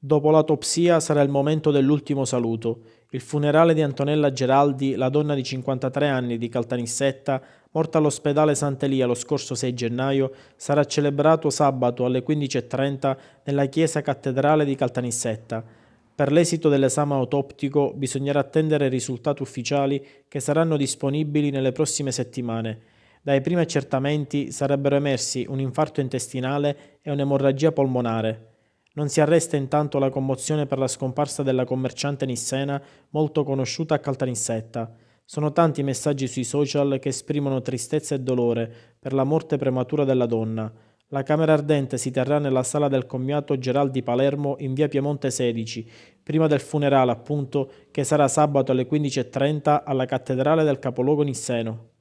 Dopo l'autopsia sarà il momento dell'ultimo saluto, il funerale di Antonella Geraldi, la donna di 53 anni di Caltanissetta, morta all'ospedale Sant'Elia lo scorso 6 gennaio, sarà celebrato sabato alle 15.30 nella chiesa cattedrale di Caltanissetta. Per l'esito dell'esame autoptico bisognerà attendere risultati ufficiali che saranno disponibili nelle prossime settimane. Dai primi accertamenti sarebbero emersi un infarto intestinale e un'emorragia polmonare. Non si arresta intanto la commozione per la scomparsa della commerciante nissena molto conosciuta a Caltanissetta. Sono tanti i messaggi sui social che esprimono tristezza e dolore per la morte prematura della donna. La Camera Ardente si terrà nella sala del commiato Geraldi Palermo in via Piemonte 16, prima del funerale appunto, che sarà sabato alle 15.30 alla cattedrale del capoluogo Nisseno.